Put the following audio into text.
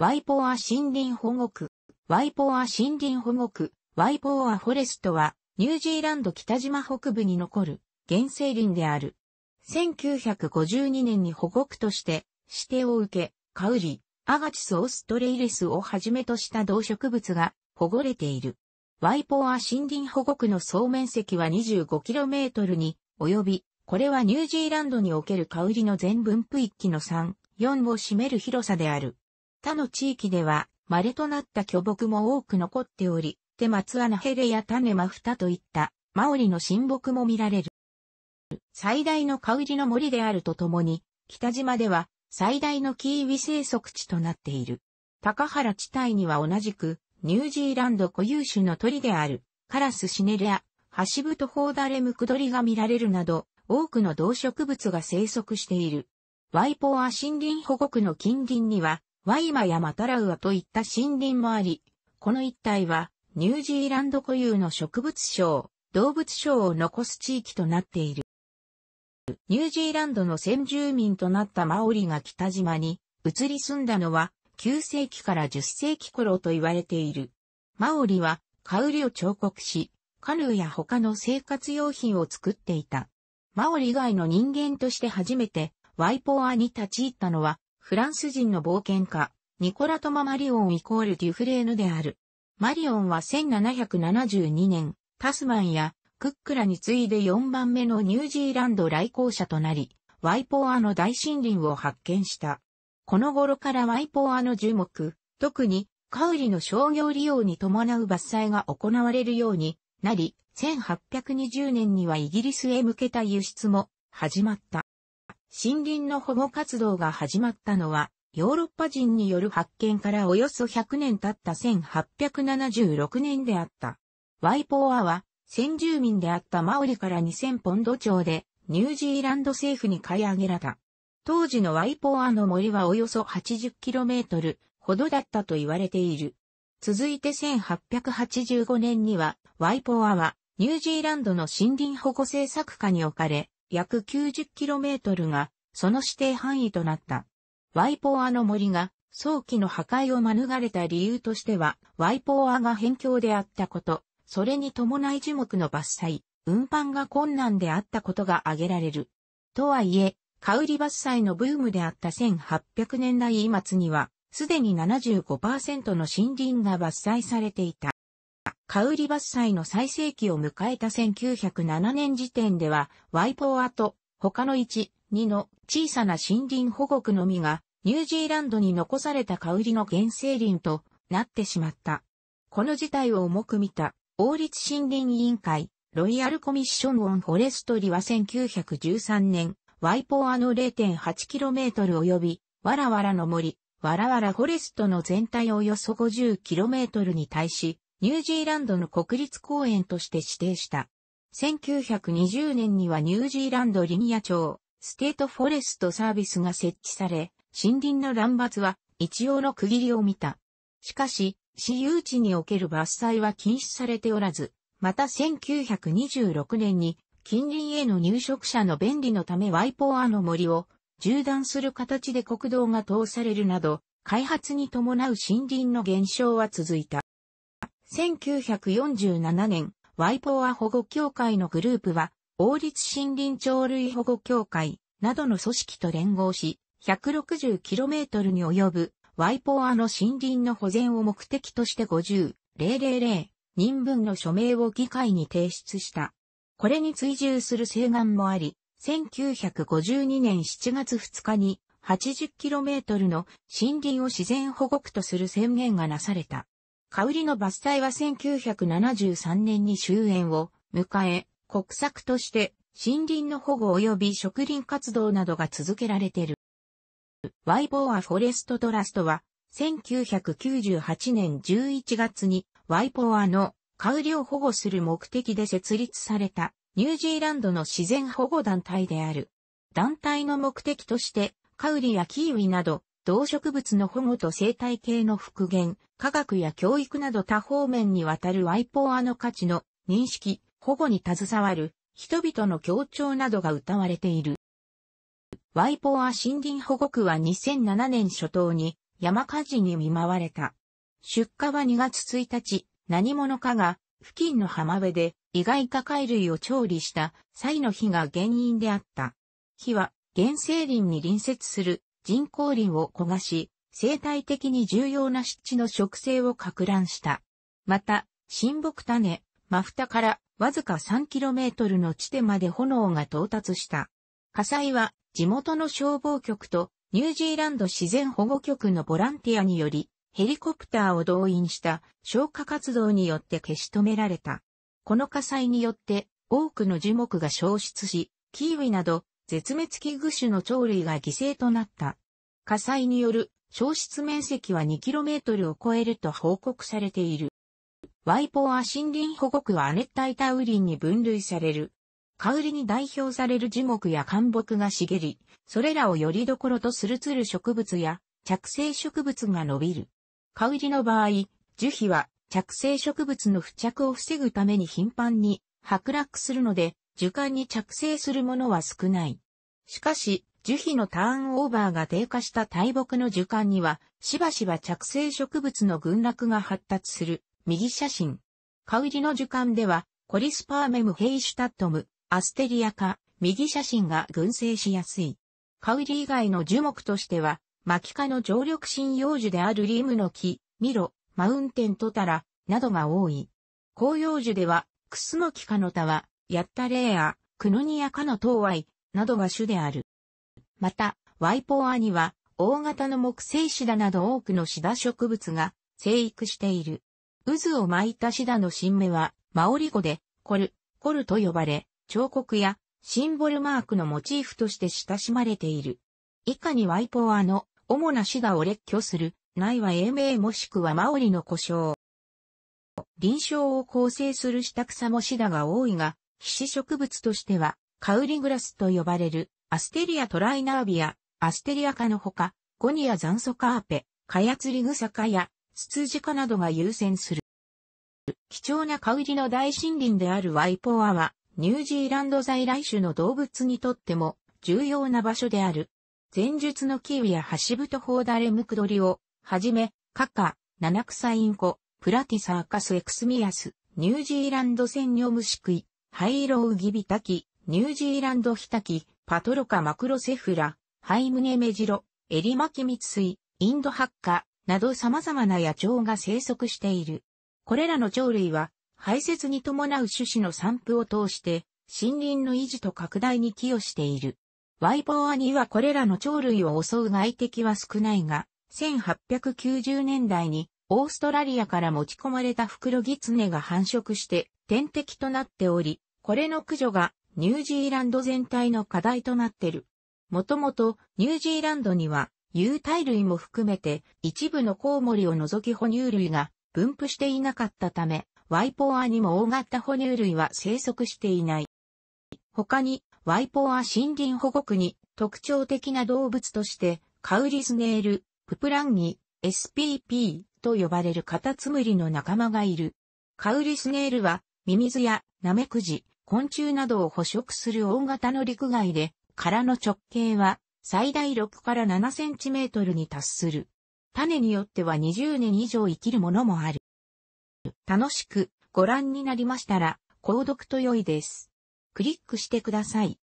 ワイポア森林保護区。ワイポア森林保護区。ワイポアフォレストは、ニュージーランド北島北部に残る原生林である。1952年に保護区として指定を受け、カウリ、アガチスオストレイレスをはじめとした動植物が保護れている。ワイポア森林保護区の総面積は 25km に及び、これはニュージーランドにおけるカウリの全分布域の3、4を占める広さである。他の地域では、稀となった巨木も多く残っており、手松穴アナヘレやタネマフタといった、マオリの神木も見られる。最大のカウの森であるとともに、北島では最大のキーウィ生息地となっている。高原地帯には同じく、ニュージーランド固有種の鳥である、カラスシネレア、ハシブトホーダレムクドリが見られるなど、多くの動植物が生息している。ワイポーア森林保護区の近隣には、ワイマやマタラウアといった森林もあり、この一帯はニュージーランド固有の植物省、動物省を残す地域となっている。ニュージーランドの先住民となったマオリが北島に移り住んだのは9世紀から10世紀頃と言われている。マオリはカウリを彫刻し、カヌーや他の生活用品を作っていた。マオリ以外の人間として初めてワイポアに立ち入ったのはフランス人の冒険家、ニコラ・トマ・マリオンイコールデュフレーヌである。マリオンは1772年、タスマンやクックラに次いで4番目のニュージーランド来航者となり、ワイポーアの大森林を発見した。この頃からワイポーアの樹木、特にカウリの商業利用に伴う伐採が行われるようになり、1820年にはイギリスへ向けた輸出も始まった。森林の保護活動が始まったのは、ヨーロッパ人による発見からおよそ100年経った1876年であった。ワイポーアは、先住民であったマオリから2000ポンド町で、ニュージーランド政府に買い上げられた。当時のワイポーアの森はおよそ 80km ほどだったと言われている。続いて1885年には、ワイポーアは、ニュージーランドの森林保護政策下に置かれ、約 90km がその指定範囲となった。ワイポーアの森が早期の破壊を免れた理由としては、ワイポーアが辺境であったこと、それに伴い樹木の伐採、運搬が困難であったことが挙げられる。とはいえ、カウリ伐採のブームであった1800年代末には、すでに75%の森林が伐採されていた。カウリ伐採の最盛期を迎えた1907年時点では、ワイポーアと他の1、2の小さな森林保護区のみが、ニュージーランドに残されたカウリの原生林となってしまった。この事態を重く見た、王立森林委員会、ロイヤルコミッションオンフォレストリは1913年、ワイポーアの 0.8km 及び、わらわらの森、わらわらフォレストの全体およそ 50km に対し、ニュージーランドの国立公園として指定した。1920年にはニュージーランドリニア町、ステートフォレストサービスが設置され、森林の乱伐は一応の区切りを見た。しかし、私有地における伐採は禁止されておらず、また1926年に近隣への入植者の便利のためワイポーアの森を縦断する形で国道が通されるなど、開発に伴う森林の減少は続いた。1947年、ワイポア保護協会のグループは、王立森林鳥類保護協会などの組織と連合し、160km に及ぶワイポアの森林の保全を目的として50、000人分の署名を議会に提出した。これに追従する請願もあり、1952年7月2日に 80km の森林を自然保護区とする宣言がなされた。カウリの伐採は1973年に終焉を迎え、国策として森林の保護及び植林活動などが続けられている。ワイボーアフォレストトラストは、1998年11月にワイポアのカウリを保護する目的で設立されたニュージーランドの自然保護団体である。団体の目的として、カウリやキーウィなど動植物の保護と生態系の復元、科学や教育など多方面にわたるワイポーアの価値の認識、保護に携わる人々の協調などが謳われている。ワイポーア森林保護区は2007年初頭に山火事に見舞われた。出荷は2月1日、何者かが付近の浜辺で意外化貝類を調理した際の火が原因であった。火は原生林に隣接する人工林を焦がし、生態的に重要な湿地の植生を拡乱した。また、新木種、マフタからわずか 3km の地点まで炎が到達した。火災は地元の消防局とニュージーランド自然保護局のボランティアにより、ヘリコプターを動員した消火活動によって消し止められた。この火災によって多くの樹木が消失し、キーウィなど絶滅危惧種の鳥類が犠牲となった。火災による消失面積は 2km を超えると報告されている。ワイポア森林保護区は亜熱帯多雨林に分類される。香りに代表される樹木や干木が茂り、それらをよりどころとするつる植物や着生植物が伸びる。香りの場合、樹皮は着生植物の付着を防ぐために頻繁に剥落するので、樹幹に着生するものは少ない。しかし、樹皮のターンオーバーが低下した大木の樹幹には、しばしば着生植物の群落が発達する。右写真。カウリの樹幹では、コリスパーメムヘイシュタットム、アステリア科、右写真が群生しやすい。カウリ以外の樹木としては、マキ科の常緑針葉樹であるリムの木、ミロ、マウンテントタラ、などが多い。紅葉樹では、クスノキ科のタワ、ヤッタレーア、クノニアカのトウワイ、などが種である。また、ワイポーアには、大型の木製シダなど多くのシダ植物が生育している。渦を巻いたシダの新芽は、マオリ語で、コル、コルと呼ばれ、彫刻やシンボルマークのモチーフとして親しまれている。以下にワイポアの主なシダを列挙する、ないは英名もしくはマオリの故障。臨床を構成する下草もシダが多いが、皮脂植物としては、カウリグラスと呼ばれる、アステリアトライナービア、アステリア科のほか、ゴニア残素カーペ、カヤツリグサカや、ツツジ科などが優先する。貴重なカウリの大森林であるワイポアは、ニュージーランド在来種の動物にとっても重要な場所である。前述のキウイやハシブトホーダレムクドリを、はじめ、カカ、ナナクサインコ、プラティサーカスエクスミアス、ニュージーランドセンニョムシクイ、ハイロウギビタキ、ニュージーランドヒタキ、パトロカマクロセフラ、ハイムネメジロ、エリマキミツスイ、インドハッカ、など様々な野鳥が生息している。これらの鳥類は、排泄に伴う種子の散布を通して、森林の維持と拡大に寄与している。ワイポアにはこれらの鳥類を襲う外敵は少ないが、1890年代にオーストラリアから持ち込まれた袋狐が繁殖して天敵となっており、これの駆除がニュージーランド全体の課題となってる。もともとニュージーランドには有袋類も含めて一部のコウモリを除き哺乳類が分布していなかったため、ワイポアにも大型哺乳類は生息していない。他にワイポア森林保護区に特徴的な動物としてカウリスネール、ププランギ、SPP と呼ばれるカタツムリの仲間がいる。カウリスネールはミミズやナメクジ、昆虫などを捕食する大型の陸外で、殻の直径は最大6から7センチメートルに達する。種によっては20年以上生きるものもある。楽しくご覧になりましたら、購読と良いです。クリックしてください。